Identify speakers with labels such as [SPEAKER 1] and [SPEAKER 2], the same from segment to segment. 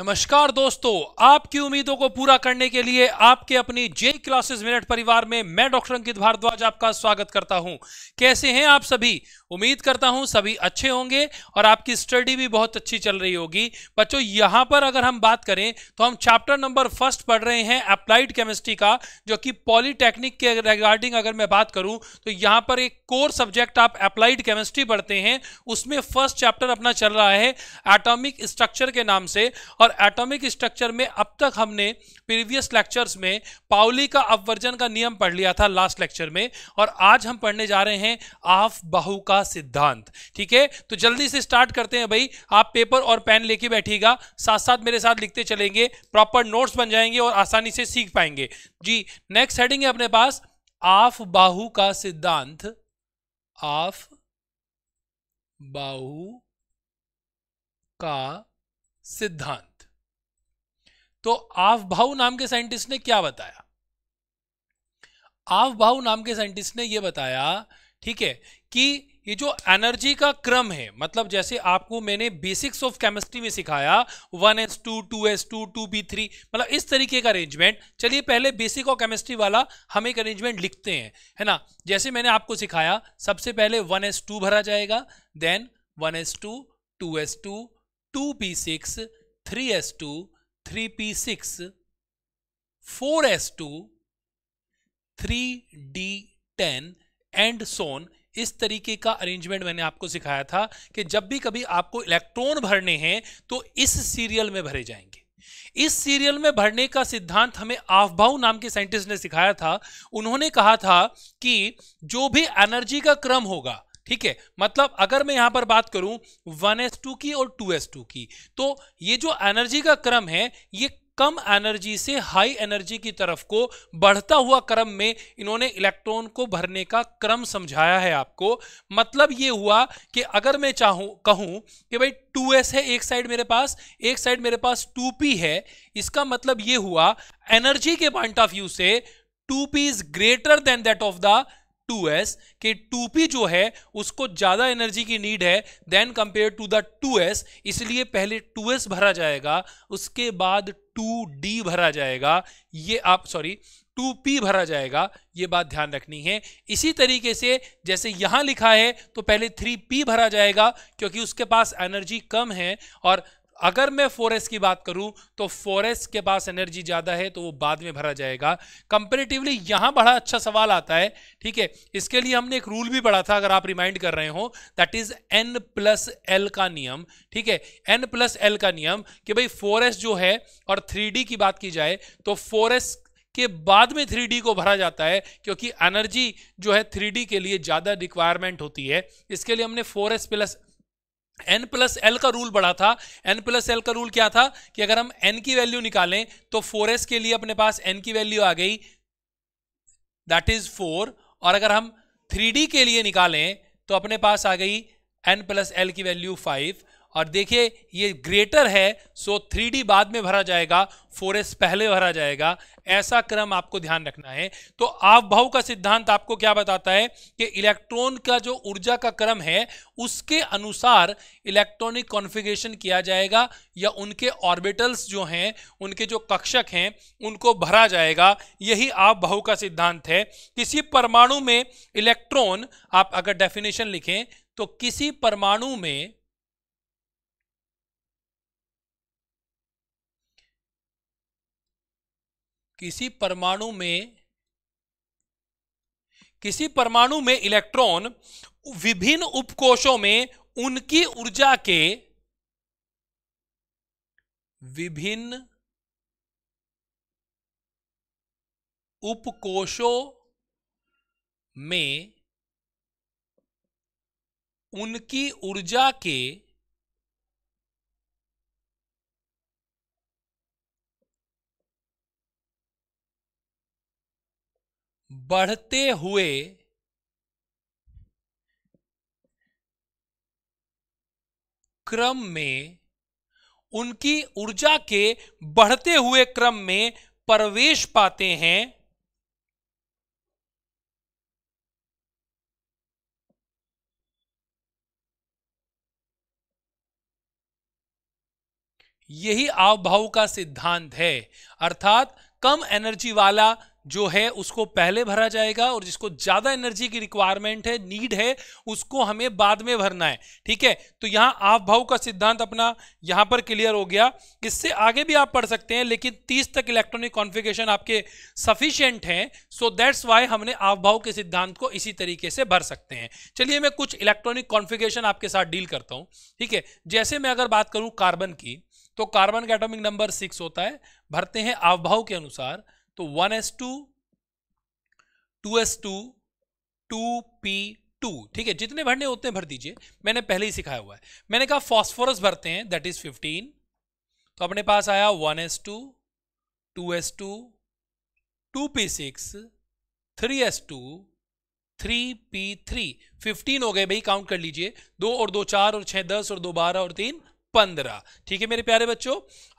[SPEAKER 1] नमस्कार दोस्तों आपकी उम्मीदों को पूरा करने के लिए आपके अपनी जे क्लासेस मिनट परिवार में मैं डॉक्टर अंकित भारद्वाज आपका स्वागत करता हूं कैसे हैं आप सभी उम्मीद करता हूं सभी अच्छे होंगे और आपकी स्टडी भी बहुत अच्छी चल रही होगी बच्चों यहां पर अगर हम बात करें तो हम चैप्टर नंबर फर्स्ट पढ़ रहे हैं अप्लाइड केमिस्ट्री का जो कि पॉलीटेक्निक के रिगार्डिंग अगर मैं बात करूं तो यहां पर एक कोर सब्जेक्ट आप अप्लाइड केमिस्ट्री पढ़ते हैं उसमें फर्स्ट चैप्टर अपना चल रहा है एटॉमिक स्ट्रक्चर के नाम से और एटॉमिक स्ट्रक्चर में अब तक हमने प्रीवियस लेक्चर्स में पाउली का अपवर्जन का नियम पढ़ लिया था लास्ट लेक्चर में और आज हम पढ़ने जा रहे हैं आफ बहु का सिद्धांत ठीक है तो जल्दी से स्टार्ट करते हैं भाई आप पेपर और पेन लेके बैठिएगा साथ साथ मेरे साथ लिखते चलेंगे प्रॉपर नोट्स बन जाएंगे और आसानी से सीख पाएंगे जी नेक्स्ट हेडिंग है अपने पास आफ बाहू का सिद्धांत आफ बाहू का सिद्धांत तो भाव नाम के साइंटिस्ट ने क्या बताया आफ भाव नाम के साइंटिस्ट ने यह बताया ठीक है कि ये जो एनर्जी का क्रम है मतलब जैसे आपको मैंने बेसिक्स ऑफ केमिस्ट्री में सिखाया one S two two S two two B three मतलब इस तरीके का अरेंजमेंट चलिए पहले बेसिक ऑफ केमिस्ट्री वाला हम एक अरेंजमेंट लिखते हैं है ना जैसे मैंने आपको सिखाया सबसे पहले वन एस टू भरा जाएगा then one S two two S two two B six three S two three P six four S two three D ten and so on इस तरीके का अरेंजमेंट मैंने आपको सिखाया था कि जब भी कभी आपको इलेक्ट्रॉन भरने हैं तो इस सीरियल में भरे जाएंगे इस सीरियल में भरने का सिद्धांत हमें आफबाऊ नाम के साइंटिस्ट ने सिखाया था उन्होंने कहा था कि जो भी एनर्जी का क्रम होगा ठीक है मतलब अगर मैं यहां पर बात करूं वन एस टू की और टू एस टू की तो ये जो एनर्जी का क्रम है ये कम एनर्जी से हाई एनर्जी की तरफ को बढ़ता हुआ क्रम में इन्होंने इलेक्ट्रॉन को भरने का क्रम समझाया है आपको मतलब ये हुआ कि अगर मैं चाहूं कहूं कि भाई 2s है एक साइड मेरे पास एक साइड मेरे पास 2p है इसका मतलब ये हुआ एनर्जी के पॉइंट ऑफ व्यू से 2p is greater than that of the 2s कि 2p जो है उसको ज्यादा एनर्जी की नीड है than compare to the 2s इसलिए पहले 2s भरा जाएगा उसके बाद 2d भरा जाएगा ये आप सॉरी 2p भरा जाएगा ये बात ध्यान रखनी है इसी तरीके से जैसे यहाँ लिखा है तो पहले 3p भरा जाएगा क्योंकि उसके पास एनर्जी कम है और अगर मैं फोरेस्ट की बात करूं तो फोरेस्ट के पास एनर्जी ज्यादा है तो वो बाद में भरा जाएगा कंपेरेटिवली यहां बड़ा अच्छा सवाल आता है ठीक है इसके लिए हमने एक रूल भी पढ़ा था अगर आप रिमाइंड कर रहे हो that is N plus L का नियम ठीक है एन प्लस एल का नियम कि भाई फोरेस्ट जो है और थ्री की बात की जाए तो फोरेस्ट के बाद में थ्री को भरा जाता है क्योंकि एनर्जी जो है थ्री के लिए ज़्यादा रिक्वायरमेंट होती है इसके लिए हमने फोरेस्ट प्लस एन प्लस एल का रूल बड़ा था एन प्लस एल का रूल क्या था कि अगर हम एन की वैल्यू निकालें तो फोर एस के लिए अपने पास एन की वैल्यू आ गई दैट इज फोर और अगर हम थ्री डी के लिए निकालें तो अपने पास आ गई एन प्लस एल की वैल्यू फाइव और देखिए ये ग्रेटर है सो थ्री बाद में भरा जाएगा फोर पहले भरा जाएगा ऐसा क्रम आपको ध्यान रखना है तो आवभाव का सिद्धांत आपको क्या बताता है कि इलेक्ट्रॉन का जो ऊर्जा का क्रम है उसके अनुसार इलेक्ट्रॉनिक कॉन्फ़िगरेशन किया जाएगा या उनके ऑर्बिटल्स जो हैं उनके जो कक्षक हैं उनको भरा जाएगा यही आवभाव का सिद्धांत है किसी परमाणु में इलेक्ट्रॉन आप अगर डेफिनेशन लिखें तो किसी परमाणु में किसी परमाणु में किसी परमाणु में इलेक्ट्रॉन विभिन्न उपकोषों में उनकी ऊर्जा के विभिन्न उपकोषों में उनकी ऊर्जा के बढ़ते हुए क्रम में उनकी ऊर्जा के बढ़ते हुए क्रम में प्रवेश पाते हैं यही आवभाव का सिद्धांत है अर्थात कम एनर्जी वाला जो है उसको पहले भरा जाएगा और जिसको ज्यादा एनर्जी की रिक्वायरमेंट है नीड है उसको हमें बाद में भरना है ठीक है तो यहां आप भाव का सिद्धांत अपना यहां पर क्लियर हो गया इससे आगे भी आप पढ़ सकते हैं लेकिन 30 तक इलेक्ट्रॉनिक कॉन्फ़िगरेशन आपके सफिशियंट हैं सो दैट्स वाई हमने भाव के सिद्धांत को इसी तरीके से भर सकते हैं चलिए मैं कुछ इलेक्ट्रॉनिक कॉन्फिगेशन आपके साथ डील करता हूं ठीक है जैसे मैं अगर बात करूं कार्बन की तो कार्बन का एटॉमिक नंबर सिक्स होता है भरते हैं आवभाव के अनुसार तो 1s2 2s2 2p2 ठीक है जितने भरने उतने भर दीजिए मैंने पहले ही सिखाया हुआ है मैंने कहा फास्फोरस भरते हैं दैट इज 15 तो अपने पास आया 1s2 2s2 2p6 3s2 3p3 15 हो गए भाई काउंट कर लीजिए दो और दो चार और छह दस और दो बारह और तीन पंद्रह ठीक है मेरे प्यारे बच्चों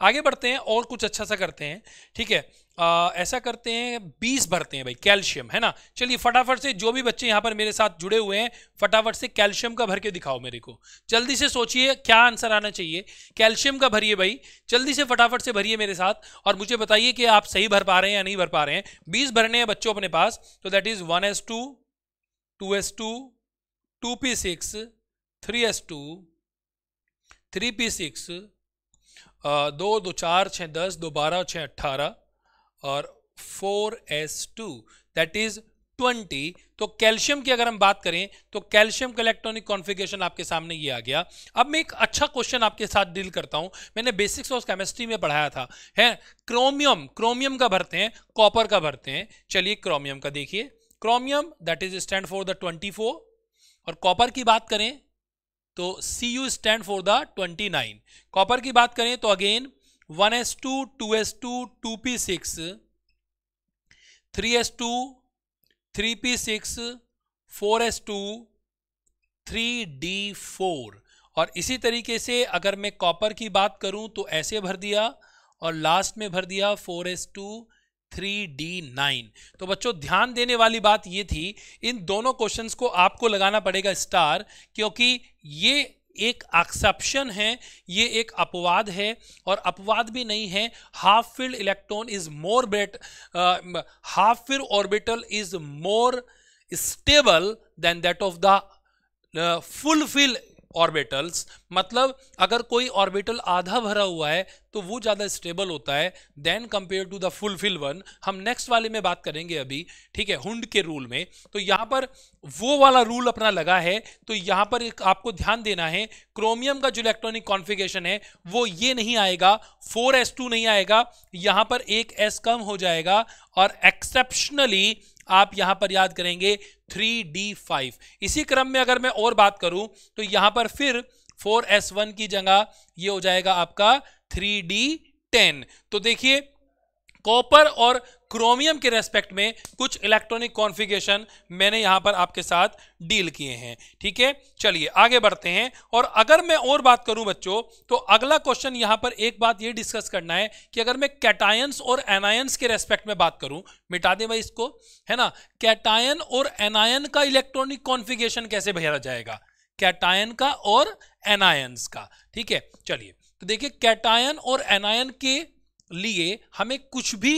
[SPEAKER 1] आगे बढ़ते हैं और कुछ अच्छा सा करते हैं ठीक है आ, ऐसा करते हैं बीस भरते हैं भाई कैल्शियम है ना चलिए फटाफट से जो भी बच्चे यहाँ पर मेरे साथ जुड़े हुए हैं फटाफट से कैल्शियम का भर के दिखाओ मेरे को जल्दी से सोचिए क्या आंसर आना चाहिए कैल्शियम का भरिए भाई जल्दी से फटाफट से भरिए मेरे साथ और मुझे बताइए कि आप सही भर पा रहे हैं या नहीं भर पा रहे हैं बीस भरने हैं बच्चों अपने पास तो that is one S two two S two two P six three S two three P six दो दो चार छः दस दो बारह छः अट्ठारह और 4s2 दैट इज 20 तो कैल्शियम की अगर हम बात करें तो कैल्शियम का इलेक्ट्रॉनिक कॉन्फ़िगरेशन आपके सामने ये आ गया अब मैं एक अच्छा क्वेश्चन आपके साथ डील करता हूं मैंने बेसिक्स ऑफ केमिस्ट्री में पढ़ाया था है क्रोमियम क्रोमियम का भरते हैं कॉपर का भरते हैं चलिए क्रोमियम का देखिए chromium that is stand for the twenty और कॉपर की बात करें तो C U stand for the twenty copper की बात करें तो again one S two two S two two P six three S two three P six four S two three D four और इसी तरीके से अगर मैं कॉपर की बात करूं तो ऐसे भर दिया और लास्ट में भर दिया four S two three D nine तो बच्चों ध्यान देने वाली बात ये थी इन दोनों क्वेश्चंस को आपको लगाना पड़ेगा स्टार क्योंकि ये एक एक्सेप्शन है ये एक अपवाद है और अपवाद भी नहीं है half filled electron is more bet half filled orbital is more stable than that of the full filled orbitals मतलब अगर कोई ऑर्बिटल आधा भरा हुआ है तो वो ज़्यादा स्टेबल होता है than compare to the fulfil one हम नेक्स्ट वाले में बात करेंगे अभी ठीक है हुंड के रूल में तो यहाँ पर वो वाला रूल अपना लगा है तो यहाँ पर एक आपको ध्यान देना है क्रोमियम का जो इलेक्ट्रॉनिक कॉन्फ़िगरेशन है वो ये नहीं आएगा फोर एस टू नहीं आएगा यहाँ पर एक एस कम हो जाएगा और एक्सेप्शनली आप यहां पर याद करेंगे थ्री डी फाइव इसी क्रम में अगर मैं और बात करूं तो यहां पर फिर फोर एस वन की जगह ये हो जाएगा आपका थ्री डी टेन तो देखिए कॉपर और क्रोमियम के रेस्पेक्ट में कुछ इलेक्ट्रॉनिक कॉन्फ़िगरेशन मैंने यहां पर आपके साथ डील किए हैं ठीक है चलिए आगे बढ़ते हैं और अगर मैं और बात करूं बच्चों तो अगला क्वेश्चन यहां पर एक बात ये डिस्कस करना है कि अगर मैं कैटायंस और एनायंस के रेस्पेक्ट में बात करूं मिटा दे भाई इसको है ना कैटायन और एनायन का इलेक्ट्रॉनिक कॉन्फिगेशन कैसे भेजा जाएगा कैटायन का और एनायंस का ठीक है चलिए तो देखिए कैटायन और एनायन के लिए हमें कुछ भी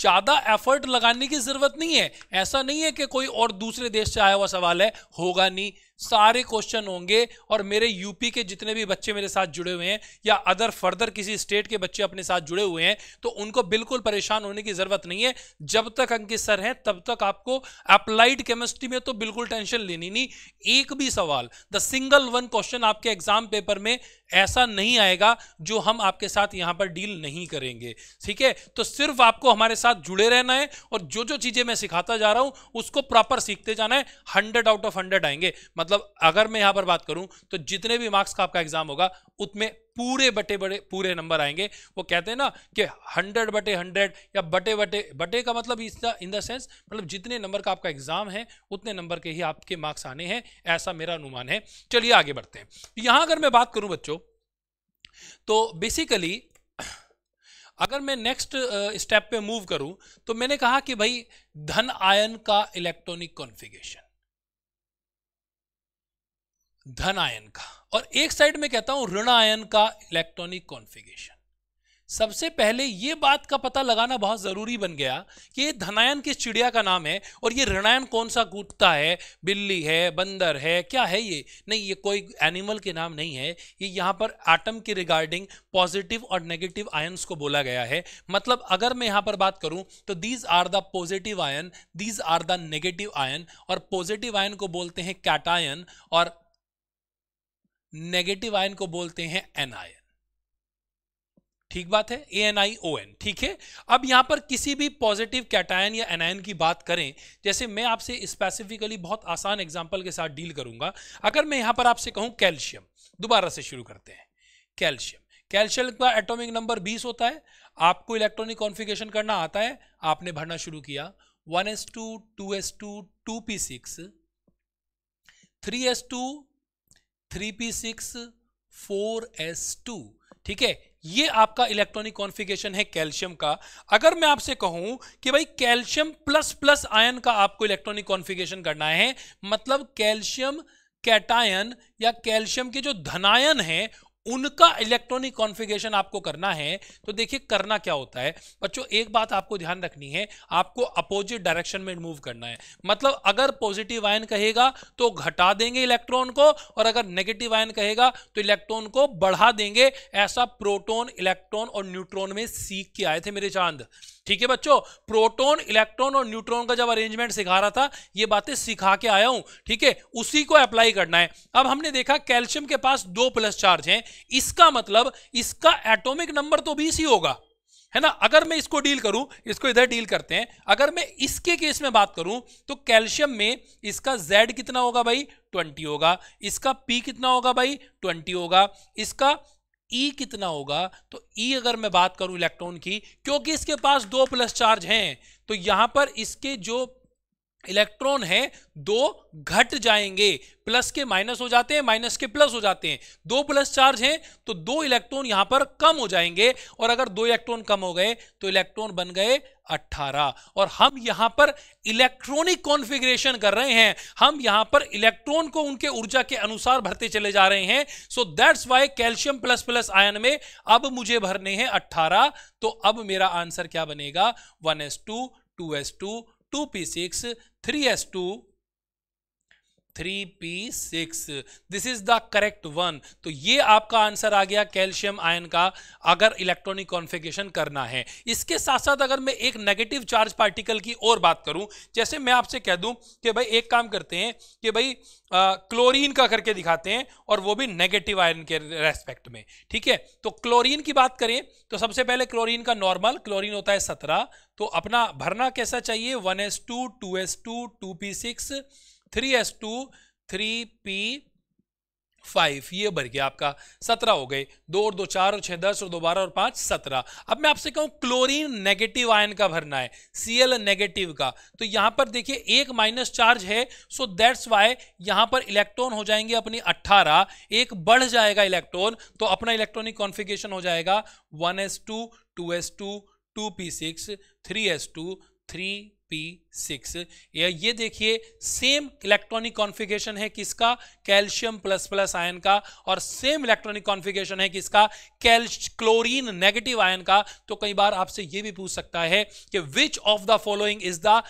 [SPEAKER 1] ज़्यादा एफर्ट लगाने की ज़रूरत नहीं है ऐसा नहीं है कि कोई और दूसरे देश से आया हुआ सवाल है होगा नहीं सारे क्वेश्चन होंगे और मेरे यूपी के जितने भी बच्चे मेरे साथ जुड़े हुए हैं या अदर फर्दर किसी स्टेट के बच्चे अपने साथ जुड़े हुए हैं तो उनको बिल्कुल परेशान होने की जरूरत नहीं है जब तक अंकित सर हैं तब तक आपको अप्लाइड केमिस्ट्री में तो बिल्कुल टेंशन लेनी नहीं एक भी सवाल द सिंगल वन क्वेश्चन आपके एग्जाम पेपर में ऐसा नहीं आएगा जो हम आपके साथ यहां पर डील नहीं करेंगे ठीक है तो सिर्फ आपको हमारे साथ जुड़े रहना है और जो जो चीजें मैं सिखाता जा रहा हूं उसको प्रॉपर सीखते जाना है हंड्रेड आउट ऑफ हंड्रेड आएंगे मतलब मतलब अगर मैं यहां पर बात करूं तो जितने भी मार्क्स का आपका एग्जाम होगा उसमें पूरे बटे बड़े पूरे नंबर आएंगे वो कहते हैं ना कि हंड्रेड बटे हंड्रेड या बटे बटे बटे का मतलब इन द सेंस मतलब जितने नंबर का आपका एग्जाम है उतने नंबर के ही आपके मार्क्स आने हैं ऐसा मेरा अनुमान है चलिए आगे बढ़ते हैं तो यहां अगर मैं बात करूं बच्चों तो बेसिकली अगर मैं नेक्स्ट स्टेप पे मूव करूं तो मैंने कहा कि भाई धन आयन का इलेक्ट्रॉनिक कॉन्फ़िगरेशन धन आयन का और एक साइड में कहता हूं ऋण आयन का इलेक्ट्रॉनिक कॉन्फ़िगरेशन सबसे पहले यह बात का पता लगाना बहुत जरूरी बन गया कि ये धनायन किस चिड़िया का नाम है और ये ऋणायन कौन सा कूदता है बिल्ली है बंदर है क्या है ये नहीं ये कोई एनिमल के नाम नहीं है ये यहाँ पर एटम के रिगार्डिंग पॉजिटिव और नेगेटिव आयन्स को बोला गया है मतलब अगर मैं यहाँ पर बात करूँ तो these are the positive ion these are the negative ion और पॉजिटिव आयन को बोलते हैं कैटायन और नेगेटिव आयन को बोलते हैं एनायन ठीक बात है A N I O N ठीक है अब यहां पर किसी भी पॉजिटिव कैटायन या एनायन की बात करें जैसे मैं आपसे स्पेसिफिकली बहुत आसान एग्जाम्पल के साथ डील करूंगा अगर मैं यहां पर आपसे कहूं कैल्शियम दोबारा से शुरू करते हैं कैल्शियम कैल्शियम का एटॉमिक नंबर 20 होता है आपको इलेक्ट्रॉनिक कॉन्फिगेशन करना आता है आपने भरना शुरू किया 1s2 2s2 2p6 3s2 three P six four S two ठीक है ये आपका इलेक्ट्रॉनिक कॉन्फ़िगरेशन है कैल्शियम का अगर मैं आपसे कहूं कि भाई कैल्शियम प्लस प्लस आयन का आपको इलेक्ट्रॉनिक कॉन्फ़िगरेशन करना है मतलब कैल्शियम कैटायन या कैल्शियम के जो धनायन है उनका इलेक्ट्रॉनिक कॉन्फ़िगरेशन आपको करना है तो देखिए करना क्या होता है बच्चों एक बात आपको ध्यान रखनी है आपको अपोजिट डायरेक्शन में मूव करना है मतलब अगर पॉजिटिव आयन कहेगा तो घटा देंगे इलेक्ट्रॉन को और अगर नेगेटिव आयन कहेगा तो इलेक्ट्रॉन को बढ़ा देंगे ऐसा प्रोटोन इलेक्ट्रॉन और न्यूट्रॉन में सीख के आए थे मेरे चांद ठीक है बच्चों प्रोटॉन इलेक्ट्रॉन और न्यूट्रॉन का जब अरेंजमेंट सिखा रहा था ये बातें सिखा के आया हूं ठीक है उसी को अप्लाई करना है अब हमने देखा कैल्शियम के पास दो प्लस चार्ज हैं इसका मतलब इसका एटॉमिक नंबर तो बीस ही होगा है ना अगर मैं इसको डील करूं इसको इधर डील करते हैं अगर मैं इसके केस में बात करूं तो कैल्शियम में इसका जेड कितना होगा भाई ट्वेंटी होगा इसका पी कितना होगा भाई ट्वेंटी होगा इसका ई e कितना होगा तो ई e अगर मैं बात करूं इलेक्ट्रॉन की क्योंकि इसके पास दो प्लस चार्ज हैं तो यहां पर इसके जो इलेक्ट्रॉन है दो घट जाएंगे प्लस के माइनस हो जाते हैं माइनस के प्लस हो जाते हैं दो प्लस चार्ज हैं तो दो इलेक्ट्रॉन यहां पर कम हो जाएंगे और अगर दो इलेक्ट्रॉन कम हो गए तो इलेक्ट्रॉन बन गए 18 और हम यहां पर इलेक्ट्रॉनिक कॉन्फ़िगरेशन कर रहे हैं हम यहां पर इलेक्ट्रॉन को उनके ऊर्जा के अनुसार भरते चले जा रहे हैं so that's why calcium plus plus ion में अब मुझे भरने हैं अट्ठारह तो अब मेरा आंसर क्या बनेगा one two P 2p6 3s2 three P six this is the correct one तो ये आपका आंसर आ गया कैल्शियम आयन का अगर इलेक्ट्रॉनिक कॉन्फिगेशन करना है इसके साथ साथ अगर मैं एक नेगेटिव चार्ज पार्टिकल की और बात करूं जैसे मैं आपसे कह दूं कि भाई एक काम करते हैं कि भाई आ, क्लोरीन का करके दिखाते हैं और वो भी नेगेटिव आयन के रेस्पेक्ट में ठीक है तो क्लोरीन की बात करें तो सबसे पहले क्लोरीन का नॉर्मल क्लोरीन होता है सत्रह तो अपना भरना कैसा चाहिए one S two two S two two P six three S two three P five ये भर गया आपका सत्रह हो गए दो और दो चार और छह दस और दो बारह और पांच सत्रह अब मैं आपसे कहूं क्लोरीन नेगेटिव आयन का भरना है सीएल नेगेटिव का तो यहां पर देखिए एक माइनस चार्ज है सो दैट्स वाई यहां पर इलेक्ट्रॉन हो जाएंगे अपनी अट्ठारह एक बढ़ जाएगा इलेक्ट्रॉन तो अपना इलेक्ट्रॉनिक कॉन्फिगेशन हो जाएगा one S two two S two two P six three S two three P six ये देखिए सेम इलेक्ट्रॉनिक कॉन्फ़िगरेशन है किसका कैल्शियम प्लस प्लस आयन का और सेम इलेक्ट्रॉनिक कॉन्फ़िगरेशन है किसका कैल्श क्लोरीन नेगेटिव आयन का तो कई बार आपसे ये भी पूछ सकता है कि which of the following is the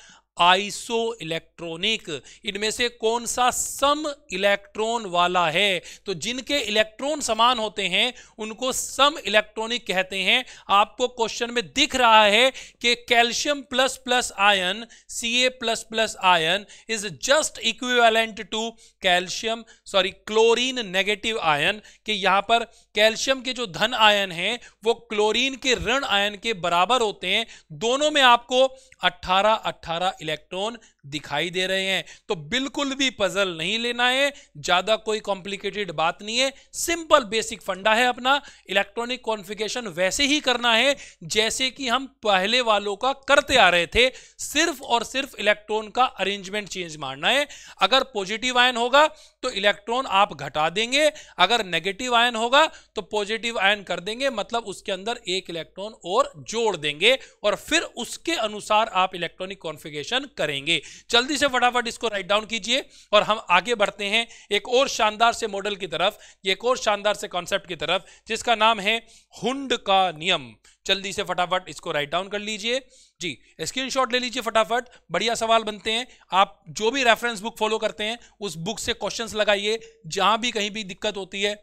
[SPEAKER 1] isoelectronic इनमें से कौन सा सम इलेक्ट्रॉन वाला है तो जिनके इलेक्ट्रॉन समान होते हैं उनको सम इलेक्ट्रॉनिक कहते हैं आपको क्वेश्चन में दिख रहा है कि calcium plus plus ion C A plus plus ion is just equivalent to calcium sorry chlorine negative ion कि यहां पर कैल्शियम के जो धन आयन है वो क्लोरीन के ऋण आयन के बराबर होते हैं दोनों में आपको अट्ठारह अट्ठारह इलेक्ट्रॉन दिखाई दे रहे हैं तो बिल्कुल भी पजल नहीं लेना है ज्यादा कोई कॉम्प्लिकेटेड बात नहीं है सिंपल बेसिक फंडा है अपना इलेक्ट्रॉनिक कॉन्फ़िगरेशन वैसे ही करना है जैसे कि हम पहले वालों का करते आ रहे थे सिर्फ और सिर्फ इलेक्ट्रॉन का अरेंजमेंट चेंज मारना है अगर पॉजिटिव आयन होगा तो इलेक्ट्रॉन आप घटा देंगे अगर नेगेटिव आयन होगा तो पॉजिटिव आयन कर देंगे मतलब उसके अंदर एक इलेक्ट्रॉन और जोड़ देंगे और फिर उसके अनुसार आप इलेक्ट्रॉनिक कॉन्फिगेशन करेंगे जल्दी से फटाफट इसको राइट डाउन कीजिए और हम आगे बढ़ते हैं एक और शानदार से मॉडल की तरफ एक और शानदार से कॉन्सेप्ट की तरफ जिसका नाम है हुंड का नियम जल्दी से फटाफट इसको राइट डाउन कर लीजिए जी स्क्रीनशॉट ले लीजिए फटाफट बढ़िया सवाल बनते हैं आप जो भी रेफरेंस बुक फॉलो करते हैं उस बुक से क्वेश्चंस लगाइए जहां भी कहीं भी दिक्कत होती है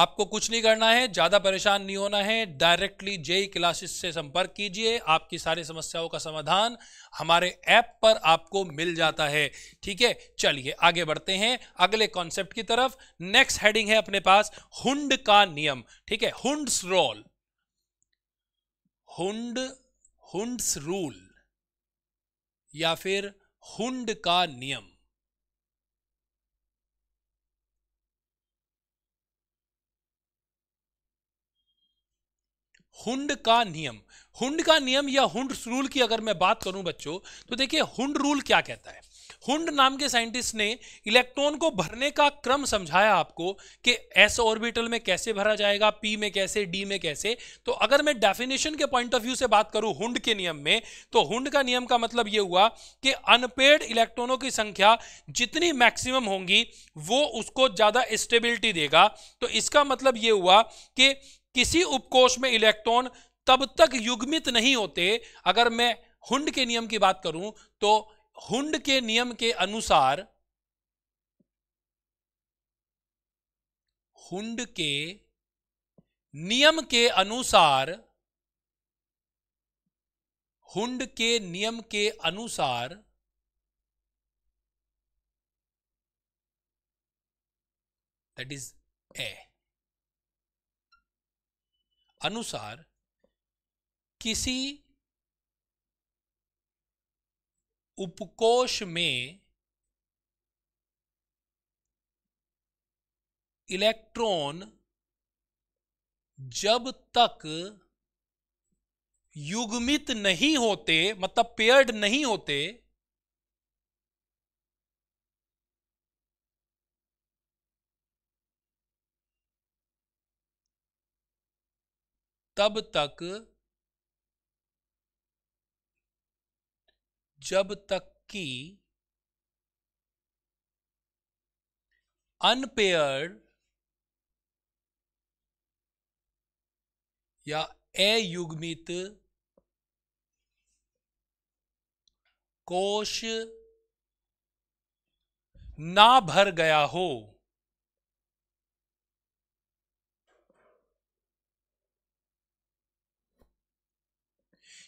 [SPEAKER 1] आपको कुछ नहीं करना है ज़्यादा परेशान नहीं होना है डायरेक्टली जेई क्लासेस से संपर्क कीजिए आपकी सारी समस्याओं का समाधान हमारे ऐप पर आपको मिल जाता है ठीक है चलिए आगे बढ़ते हैं अगले कॉन्सेप्ट की तरफ नेक्स्ट हेडिंग है अपने पास हुंड का नियम ठीक है Hund's rule Hund Hund's rule या फिर हुंड का नियम हुंड का नियम हुंड का नियम या हुंड रूल की अगर मैं बात करूं बच्चों तो देखिए हुंड रूल क्या कहता है हुंड नाम के साइंटिस्ट ने इलेक्ट्रॉन को भरने का क्रम समझाया आपको कि एस ऑर्बिटल में कैसे भरा जाएगा पी में कैसे डी में कैसे तो अगर मैं डेफिनेशन के पॉइंट ऑफ व्यू से बात करूं हुंड के नियम में तो हुंड का नियम का मतलब यह हुआ कि अनपेड इलेक्ट्रॉनों की संख्या जितनी मैक्सिमम होंगी वो उसको ज्यादा स्टेबिलिटी देगा तो इसका मतलब यह हुआ कि किसी उपकोष में इलेक्ट्रॉन तब तक युग्मित नहीं होते अगर मैं हुंड के नियम की बात करूं तो हुंड के नियम के अनुसार हुंड के नियम के अनुसार हुंड के नियम के अनुसार दैट इज ए अनुसार किसी उपकोष में इलेक्ट्रॉन जब तक युग्मित नहीं होते मतलब पेयर्ड नहीं होते तब तक जब तक कि अनपेयर्ड या अयुग्मित कोश ना भर गया हो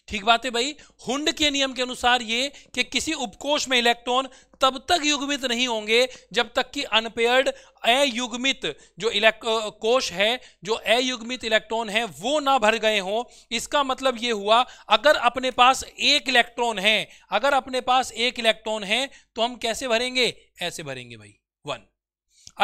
[SPEAKER 1] ठीक बात है भाई हुंड के नियम के अनुसार ये कि किसी उपकोष में इलेक्ट्रॉन तब तक युग्मित नहीं होंगे जब तक कि अनपेयर्ड अयुग्मित जो कोश है जो अयुग्मित इलेक्ट्रॉन है वो ना भर गए हों इसका मतलब ये हुआ अगर अपने पास एक इलेक्ट्रॉन है अगर अपने पास एक इलेक्ट्रॉन है तो हम कैसे भरेंगे ऐसे भरेंगे भाई वन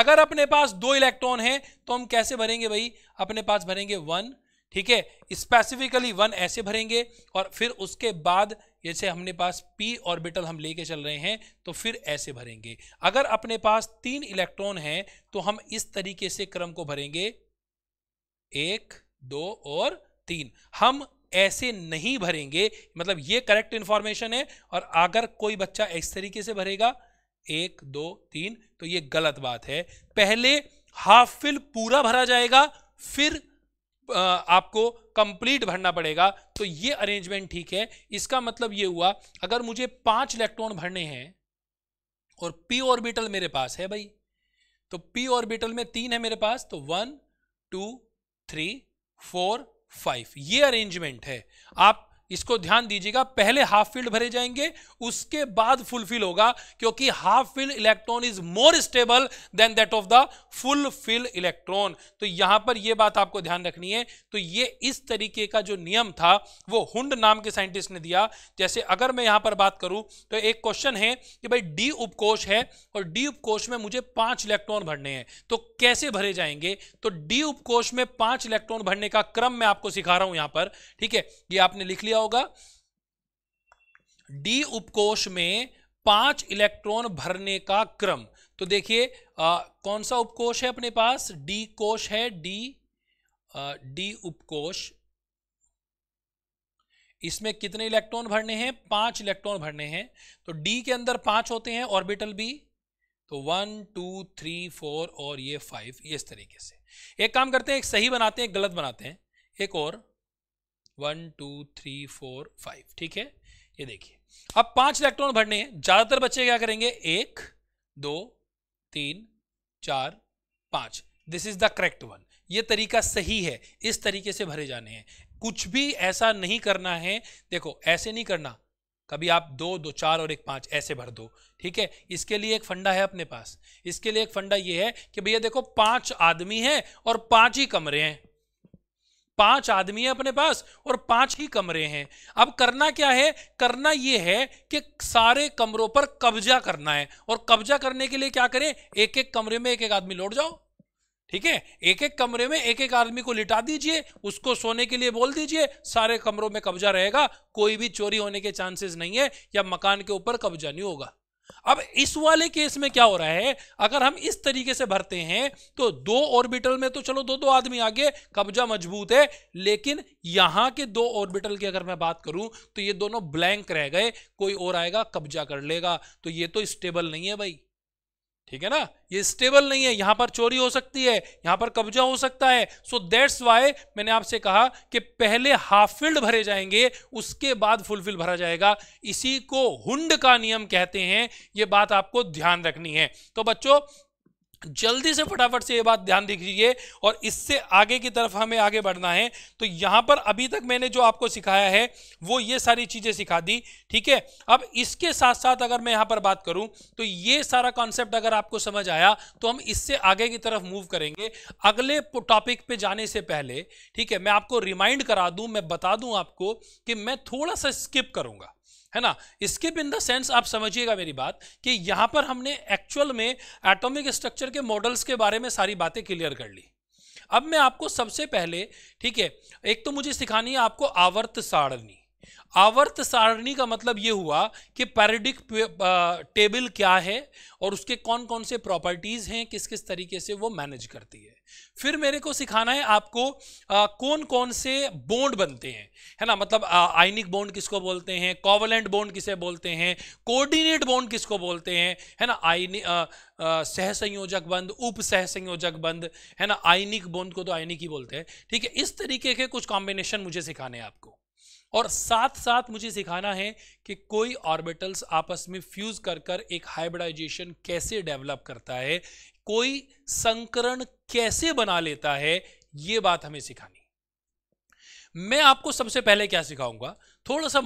[SPEAKER 1] अगर अपने पास दो इलेक्ट्रॉन है तो हम कैसे भरेंगे भाई अपने पास भरेंगे वन ठीक है स्पेसिफिकली वन ऐसे भरेंगे और फिर उसके बाद जैसे हमने पास पी ऑर्बिटल हम लेके चल रहे हैं तो फिर ऐसे भरेंगे अगर अपने पास तीन इलेक्ट्रॉन हैं तो हम इस तरीके से क्रम को भरेंगे एक दो और तीन हम ऐसे नहीं भरेंगे मतलब ये करेक्ट इंफॉर्मेशन है और अगर कोई बच्चा इस तरीके से भरेगा एक दो तीन तो ये गलत बात है पहले हाफ फिल पूरा भरा जाएगा फिर आपको कंप्लीट भरना पड़ेगा तो ये अरेंजमेंट ठीक है इसका मतलब ये हुआ अगर मुझे पांच इलेक्ट्रॉन भरने हैं और पी ऑर्बिटल मेरे पास है भाई तो पी ऑर्बिटल में तीन है मेरे पास तो one two three four five ये अरेंजमेंट है आप इसको ध्यान दीजिएगा पहले हाफ फील्ड भरे जाएंगे उसके बाद फुल फिल होगा क्योंकि half filled electron is more stable than that of the full fill electron तो यहां पर यह बात आपको ध्यान रखनी है तो ये इस तरीके का जो नियम था वो हुंड नाम के साइंटिस्ट ने दिया जैसे अगर मैं यहां पर बात करूं तो एक क्वेश्चन है कि भाई डी उपकोष है और डी उपकोष में मुझे पांच इलेक्ट्रॉन भरने हैं तो कैसे भरे जाएंगे तो डी उपकोष में पांच इलेक्ट्रॉन भरने का क्रम मैं आपको सिखा रहा हूं यहां पर ठीक है ये आपने लिख लिया होगा डी उपकोष में पांच इलेक्ट्रॉन भरने का क्रम तो देखिए कौन सा उपकोष है अपने पास डी कोष है डी डी उपकोष इसमें कितने इलेक्ट्रॉन भरने हैं पांच इलेक्ट्रॉन भरने हैं तो डी के अंदर पांच होते हैं ऑर्बिटल बी तो वन टू थ्री फोर और ये फाइव इस तरीके से एक काम करते हैं एक सही बनाते हैं गलत बनाते हैं एक और one two three four five ठीक है ये देखिए अब पांच इलेक्ट्रॉन भरने हैं ज्यादातर बच्चे क्या करेंगे एक दो तीन चार पांच this is the correct one ये तरीका सही है इस तरीके से भरे जाने हैं कुछ भी ऐसा नहीं करना है देखो ऐसे नहीं करना कभी आप दो दो चार और एक पांच ऐसे भर दो ठीक है इसके लिए एक फंडा है अपने पास इसके लिए एक फंडा ये है कि भैया देखो पांच आदमी हैं और पांच ही कमरे हैं पांच आदमी है अपने पास और पांच ही कमरे हैं अब करना क्या है करना यह है कि सारे कमरों पर कब्जा करना है और कब्जा करने के लिए क्या करें एक एक कमरे में एक एक आदमी लौट जाओ ठीक है एक एक कमरे में एक एक आदमी को लिटा दीजिए उसको सोने के लिए बोल दीजिए सारे कमरों में कब्जा रहेगा कोई भी चोरी होने के चांसेस नहीं है या मकान के ऊपर कब्जा नहीं होगा अब इस वाले केस में क्या हो रहा है अगर हम इस तरीके से भरते हैं तो दो ऑर्बिटल में तो चलो दो दो आदमी आगे कब्जा मजबूत है लेकिन यहां के दो ऑर्बिटल की अगर मैं बात करूं तो ये दोनों ब्लैंक रह गए कोई और आएगा कब्जा कर लेगा तो ये तो स्टेबल नहीं है भाई ठीक है ना ये स्टेबल नहीं है यहां पर चोरी हो सकती है यहां पर कब्जा हो सकता है सो दैट्स वाई मैंने आपसे कहा कि पहले हाफ फील्ड भरे जाएंगे उसके बाद फुल फील्ड भरा जाएगा इसी को हुंड का नियम कहते हैं ये बात आपको ध्यान रखनी है तो बच्चों जल्दी से फटाफट से ये बात ध्यान दीजिए और इससे आगे की तरफ हमें आगे बढ़ना है तो यहाँ पर अभी तक मैंने जो आपको सिखाया है वो ये सारी चीज़ें सिखा दी ठीक है अब इसके साथ साथ अगर मैं यहाँ पर बात करूँ तो ये सारा कॉन्सेप्ट अगर आपको समझ आया तो हम इससे आगे की तरफ मूव करेंगे अगले टॉपिक पे जाने से पहले ठीक है मैं आपको रिमाइंड करा दूँ मैं बता दूँ आपको कि मैं थोड़ा सा स्किप करूँगा है ना स्किप इन द सेंस आप समझिएगा मेरी बात कि यहां पर हमने एक्चुअल में एटॉमिक स्ट्रक्चर के मॉडल्स के बारे में सारी बातें क्लियर कर ली अब मैं आपको सबसे पहले ठीक है एक तो मुझे सिखानी है आपको आवर्त सारणी आवर्त सारणी का मतलब ये हुआ कि पैरिडिक टेबल क्या है और उसके कौन कौन से प्रॉपर्टीज हैं किस किस तरीके से वो मैनेज करती है फिर मेरे को सिखाना है आपको आ, कौन कौन से बोंड बनते हैं है ना मतलब आ, आइनिक बोंड किसको बोलते हैं कॉवलेंट बोंड किसे बोलते हैं कोऑर्डिनेट बोंड किसको बोलते हैं है ना आइनिक सहसंयोजक बंद उप सहसंयोजक बंद है ना आइनिक बोंड को तो आइनिक ही बोलते हैं ठीक है इस तरीके के कुछ कॉम्बिनेशन मुझे सिखाने हैं आपको और साथ साथ मुझे सिखाना है कि कोई ऑर्बिटल्स आपस में फ्यूज कर कर एक हाइब्रिडाइजेशन कैसे डेवलप करता है कोई संकरण कैसे बना लेता है ये बात हमें सिखानी मैं आपको सबसे पहले क्या सिखाऊंगा थोड़ा सा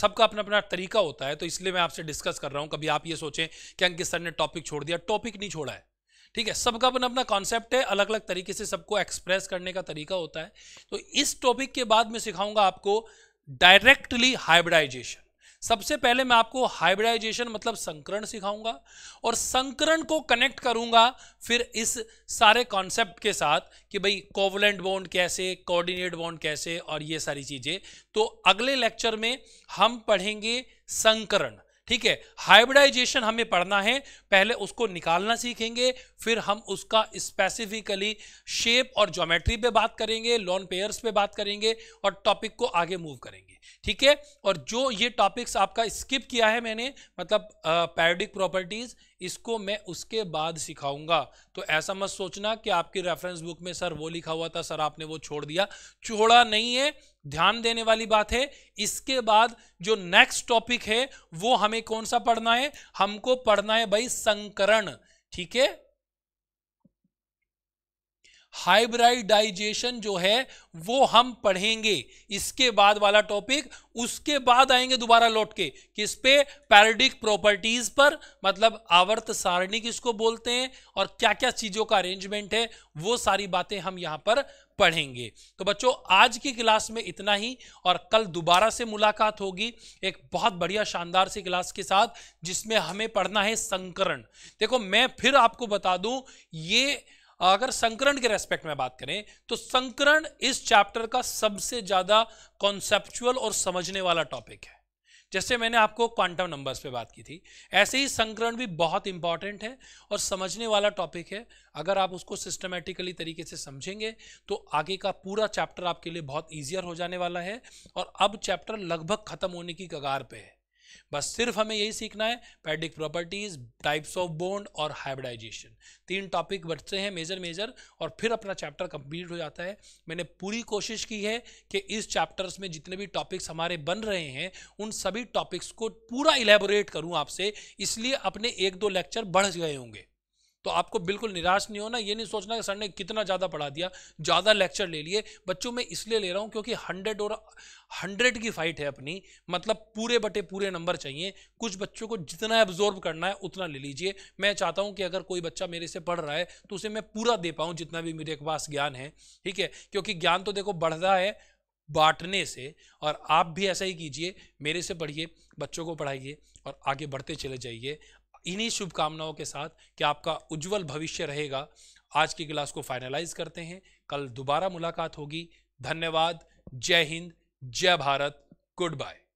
[SPEAKER 1] सबका अपना अपना तरीका होता है तो इसलिए मैं आपसे डिस्कस कर रहा हूं कभी आप ये सोचें कि अंकित सर ने टॉपिक छोड़ दिया टॉपिक नहीं छोड़ा है ठीक है सबका अपना अपना कॉन्सेप्ट है अलग अलग तरीके से सबको एक्सप्रेस करने का तरीका होता है तो इस टॉपिक के बाद मैं सिखाऊंगा आपको डायरेक्टली हाइब्रिडाइजेशन सबसे पहले मैं आपको हाइब्रिडाइजेशन मतलब संकरण सिखाऊंगा और संकरण को कनेक्ट करूंगा फिर इस सारे कॉन्सेप्ट के साथ कि भाई कोवलेंट बॉन्ड कैसे कोऑर्डिनेट बॉन्ड कैसे और ये सारी चीजें तो अगले लेक्चर में हम पढ़ेंगे संकरण ठीक है हाइब्रिडाइजेशन हमें पढ़ना है पहले उसको निकालना सीखेंगे फिर हम उसका स्पेसिफिकली शेप और ज्योमेट्री पे बात करेंगे लॉन पेयर्स पे बात करेंगे और टॉपिक को आगे मूव करेंगे ठीक है और जो ये टॉपिक्स आपका स्किप किया है मैंने मतलब पैरोडिक प्रॉपर्टीज इसको मैं उसके बाद सिखाऊंगा तो ऐसा मत सोचना कि आपकी रेफरेंस बुक में सर वो लिखा हुआ था सर आपने वो छोड़ दिया छोड़ा नहीं है ध्यान देने वाली बात है इसके बाद जो नेक्स्ट टॉपिक है वो हमें कौन सा पढ़ना है हमको पढ़ना है भाई संकरण ठीक है हाइब्राइडाइजेशन जो है वो हम पढ़ेंगे इसके बाद वाला टॉपिक उसके बाद आएंगे दोबारा लौट के किस पे पैरडिक प्रॉपर्टीज पर मतलब आवर्त सारणी किसको बोलते हैं और क्या क्या चीजों का अरेंजमेंट है वो सारी बातें हम यहां पर पढ़ेंगे तो बच्चों आज की क्लास में इतना ही और कल दोबारा से मुलाकात होगी एक बहुत बढ़िया शानदार सी क्लास के साथ जिसमें हमें पढ़ना है संकरण देखो मैं फिर आपको बता दूं ये अगर संकरण के रेस्पेक्ट में बात करें तो संकरण इस चैप्टर का सबसे ज्यादा कॉन्सेप्चुअल और समझने वाला टॉपिक है जैसे मैंने आपको क्वांटम नंबर्स पे बात की थी ऐसे ही संकरण भी बहुत इंपॉर्टेंट है और समझने वाला टॉपिक है अगर आप उसको सिस्टमेटिकली तरीके से समझेंगे तो आगे का पूरा चैप्टर आपके लिए बहुत ईजियर हो जाने वाला है और अब चैप्टर लगभग खत्म होने की कगार पे है बस सिर्फ हमें यही सीखना है periodic properties types of bond और हाइब्रिडाइजेशन तीन टॉपिक बचते हैं मेजर मेजर और फिर अपना चैप्टर कंप्लीट हो जाता है मैंने पूरी कोशिश की है कि इस चैप्टर्स में जितने भी टॉपिक्स हमारे बन रहे हैं उन सभी टॉपिक्स को पूरा इलेबोरेट करूं आपसे इसलिए अपने एक दो लेक्चर बढ़ गए होंगे तो आपको बिल्कुल निराश नहीं होना ये नहीं सोचना कि सर ने कितना ज़्यादा पढ़ा दिया ज़्यादा लेक्चर ले लिए बच्चों मैं इसलिए ले रहा हूँ क्योंकि हंड्रेड और हंड्रेड की फाइट है अपनी मतलब पूरे बटे पूरे नंबर चाहिए कुछ बच्चों को जितना एब्जॉर्ब करना है उतना ले लीजिए मैं चाहता हूँ कि अगर कोई बच्चा मेरे से पढ़ रहा है तो उसे मैं पूरा दे पाऊँ जितना भी मेरे पास ज्ञान है ठीक है क्योंकि ज्ञान तो देखो बढ़ रहा है बांटने से और आप भी ऐसा ही कीजिए मेरे से पढ़िए बच्चों को पढ़ाइए और आगे बढ़ते चले जाइए इन्हीं शुभकामनाओं के साथ कि आपका उज्जवल भविष्य रहेगा आज की क्लास को फाइनलाइज करते हैं कल दोबारा मुलाकात होगी धन्यवाद जय हिंद जय भारत गुड बाय